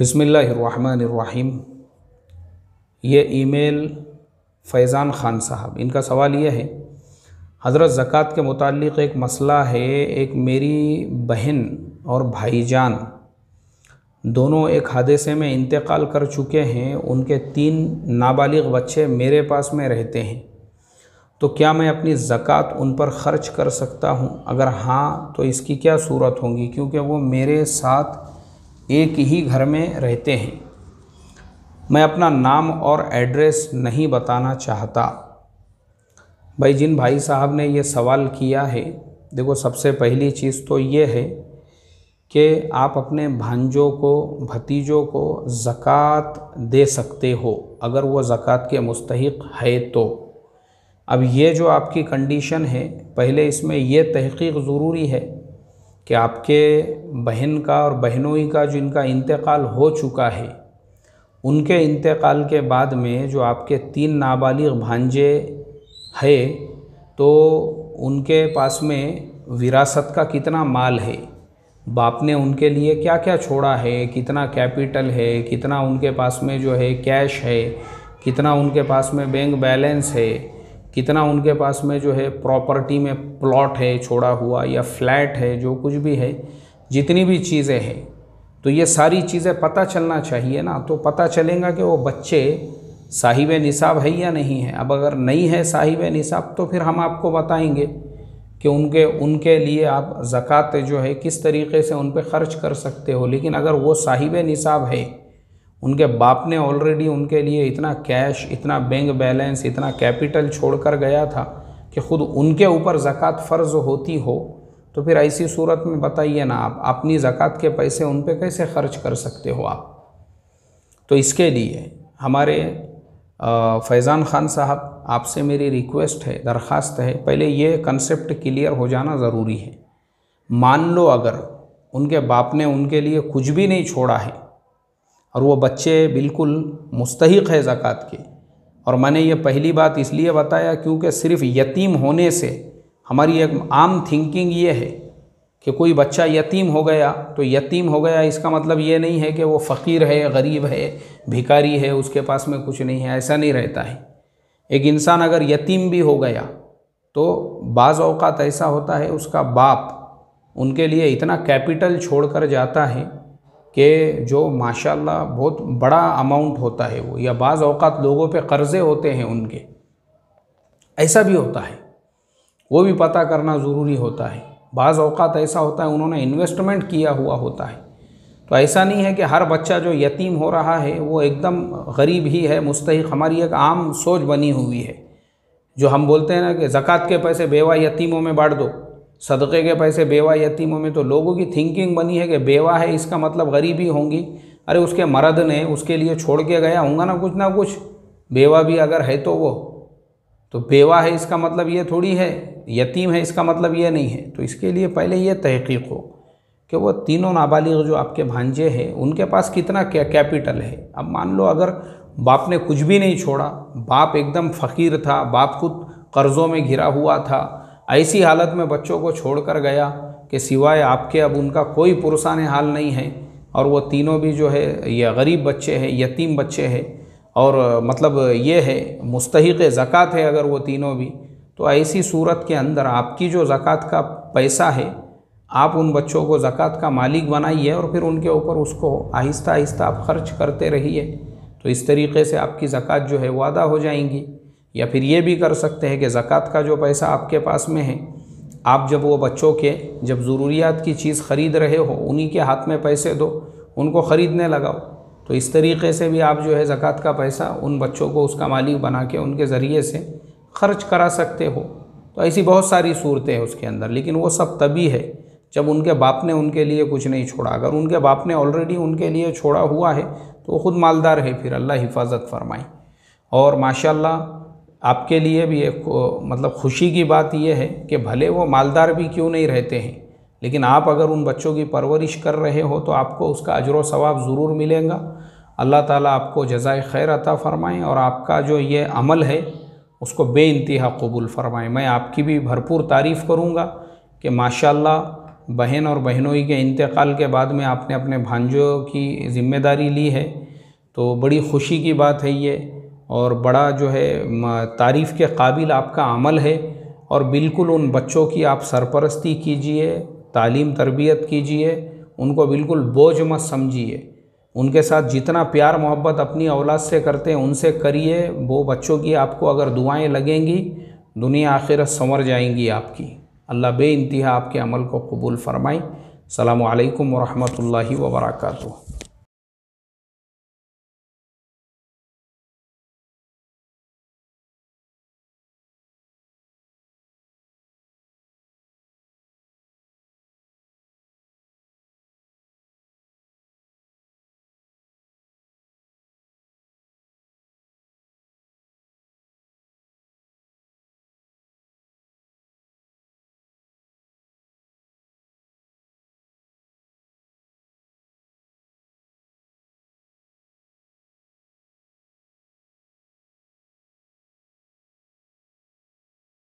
بسم اللہ الرحمن الرحیم یہ ای میل فیضان خان صاحب ان کا سوال یہ ہے حضرت زکوٰۃ کے متعلق ایک مسئلہ ہے ایک میری بہن اور بھائی جان دونوں ایک حادثے میں انتقال کر چکے ہیں ان کے تین نابالغ بچے میرے پاس میں رہتے ہیں تو کیا میں اپنی زکوٰۃ ان پر خرچ کر سکتا ہوں اگر ہاں تو اس کی کیا صورت ہوں گی کیونکہ وہ میرے ساتھ ایک ہی گھر میں رہتے ہیں میں اپنا نام اور ایڈریس نہیں بتانا چاہتا بھائی جن بھائی صاحب نے یہ سوال کیا ہے دیکھو سب سے پہلی چیز تو یہ ہے کہ آپ اپنے بھانجوں کو بھتیجوں کو زکوٰۃ دے سکتے ہو اگر وہ زکوٰۃ کے مستحق ہے تو اب یہ جو آپ کی کنڈیشن ہے پہلے اس میں یہ تحقیق ضروری ہے کہ آپ کے بہن کا اور بہنوئی کا جن کا انتقال ہو چکا ہے ان کے انتقال کے بعد میں جو آپ کے تین نابالغ بھانجے ہے تو ان کے پاس میں وراثت کا کتنا مال ہے باپ نے ان کے لیے کیا کیا چھوڑا ہے کتنا کیپیٹل ہے کتنا ان کے پاس میں جو ہے کیش ہے کتنا ان کے پاس میں بینک بیلنس ہے کتنا ان کے پاس میں جو ہے پراپرٹی میں پلاٹ ہے چھوڑا ہوا یا فلیٹ ہے جو کچھ بھی ہے جتنی بھی چیزیں ہیں تو یہ ساری چیزیں پتہ چلنا چاہیے نا تو پتہ چلیں گا کہ وہ بچے صاحب نصاب ہے یا نہیں ہے اب اگر نہیں ہے صاحب نصاب تو پھر ہم آپ کو بتائیں گے کہ ان کے ان کے لیے آپ زکوٰۃ جو ہے کس طریقے سے ان پہ خرچ کر سکتے ہو لیکن اگر وہ صاحب نصاب ہے ان کے باپ نے آلریڈی ان کے لیے اتنا کیش اتنا بینک بیلنس اتنا کیپٹل چھوڑ کر گیا تھا کہ خود ان کے اوپر زکوٰۃ فرض ہوتی ہو تو پھر ایسی صورت میں بتائیے نا آپ اپنی زکوٰۃ کے پیسے ان پہ کیسے خرچ کر سکتے ہو آپ تو اس کے لیے ہمارے فیضان خان صاحب آپ سے میری ریکویسٹ ہے درخواست ہے پہلے یہ کنسیپٹ کلیئر ہو جانا ضروری ہے مان لو اگر ان کے باپ نے ان کے لیے کچھ بھی نہیں چھوڑا ہے اور وہ بچے بالکل مستحق ہے زکوٰۃ کے اور میں نے یہ پہلی بات اس لیے بتایا کیونکہ صرف یتیم ہونے سے ہماری ایک عام تھنکنگ یہ ہے کہ کوئی بچہ یتیم ہو گیا تو یتیم ہو گیا اس کا مطلب یہ نہیں ہے کہ وہ فقیر ہے غریب ہے بھکاری ہے اس کے پاس میں کچھ نہیں ہے ایسا نہیں رہتا ہے ایک انسان اگر یتیم بھی ہو گیا تو بعض اوقات ایسا ہوتا ہے اس کا باپ ان کے لیے اتنا کیپیٹل چھوڑ کر جاتا ہے کہ جو ماشاءاللہ اللہ بہت بڑا اماؤنٹ ہوتا ہے وہ یا بعض اوقات لوگوں پہ قرضے ہوتے ہیں ان کے ایسا بھی ہوتا ہے وہ بھی پتہ کرنا ضروری ہوتا ہے بعض اوقات ایسا ہوتا ہے انہوں نے انویسٹمنٹ کیا ہوا ہوتا ہے تو ایسا نہیں ہے کہ ہر بچہ جو یتیم ہو رہا ہے وہ ایک دم غریب ہی ہے مستحق ہماری ایک عام سوچ بنی ہوئی ہے جو ہم بولتے ہیں نا کہ زکوٰۃ کے پیسے بیوہ یتیموں میں بانٹ دو صدقے کے پیسے بیوہ یتیموں میں تو لوگوں کی تھنکنگ بنی ہے کہ بیوہ ہے اس کا مطلب غریبی ہوں گی ارے اس کے مرد نے اس کے لیے چھوڑ کے گیا ہوں گا نا کچھ نہ کچھ بیوہ بھی اگر ہے تو وہ تو بیوہ ہے اس کا مطلب یہ تھوڑی ہے یتیم ہے اس کا مطلب یہ نہیں ہے تو اس کے لیے پہلے یہ تحقیق ہو کہ وہ تینوں نابالغ جو آپ کے بھانجے ہیں ان کے پاس کتنا کیپیٹل ہے اب مان لو اگر باپ نے کچھ بھی نہیں چھوڑا باپ ایک دم فقیر تھا باپ خود قرضوں میں گھرا ہوا تھا ایسی حالت میں بچوں کو چھوڑ کر گیا کہ سوائے آپ کے اب ان کا کوئی پرسان حال نہیں ہے اور وہ تینوں بھی جو ہے یہ غریب بچے ہیں یتیم بچے ہیں اور مطلب یہ ہے مستحق زکوٰۃ ہے اگر وہ تینوں بھی تو ایسی صورت کے اندر آپ کی جو زکاة کا پیسہ ہے آپ ان بچوں کو زکوٰۃ کا مالک بنائیے اور پھر ان کے اوپر اس کو آہستہ آہستہ آپ خرچ کرتے رہیے تو اس طریقے سے آپ کی زکاة جو ہے وعدہ ہو جائیں گی یا پھر یہ بھی کر سکتے ہیں کہ زکوٰۃ کا جو پیسہ آپ کے پاس میں ہے آپ جب وہ بچوں کے جب ضروریات کی چیز خرید رہے ہو انہی کے ہاتھ میں پیسے دو ان کو خریدنے لگاؤ تو اس طریقے سے بھی آپ جو ہے زکوٰۃ کا پیسہ ان بچوں کو اس کا مالک بنا کے ان کے ذریعے سے خرچ کرا سکتے ہو تو ایسی بہت ساری صورتیں ہیں اس کے اندر لیکن وہ سب تبھی ہے جب ان کے باپ نے ان کے لیے کچھ نہیں چھوڑا اگر ان کے باپ نے آلریڈی ان کے لیے چھوڑا ہوا ہے تو وہ خود مالدار ہے پھر اللہ حفاظت فرمائیں اور ماشاء اللہ آپ کے لیے بھی ایک مطلب خوشی کی بات یہ ہے کہ بھلے وہ مالدار بھی کیوں نہیں رہتے ہیں لیکن آپ اگر ان بچوں کی پرورش کر رہے ہو تو آپ کو اس کا اجر و ثواب ضرور ملیں گا اللہ تعالیٰ آپ کو جزائے خیر عطا فرمائیں اور آپ کا جو یہ عمل ہے اس کو بے انتہا قبول فرمائیں میں آپ کی بھی بھرپور تعریف کروں گا کہ ماشاءاللہ اللہ بہن اور بہنوئی کے انتقال کے بعد میں آپ نے اپنے بھانجو کی ذمہ داری لی ہے تو بڑی خوشی کی بات ہے یہ اور بڑا جو ہے تعریف کے قابل آپ کا عمل ہے اور بالکل ان بچوں کی آپ سرپرستی کیجئے تعلیم تربیت کیجئے ان کو بالکل بوجھ مت سمجھیے ان کے ساتھ جتنا پیار محبت اپنی اولاد سے کرتے ہیں ان سے کریے وہ بچوں کی آپ کو اگر دعائیں لگیں گی دنیا آخرت سنور جائیں گی آپ کی اللہ بے انتہا آپ کے عمل کو قبول فرمائیں السلام علیکم ورحمۃ اللہ وبرکاتہ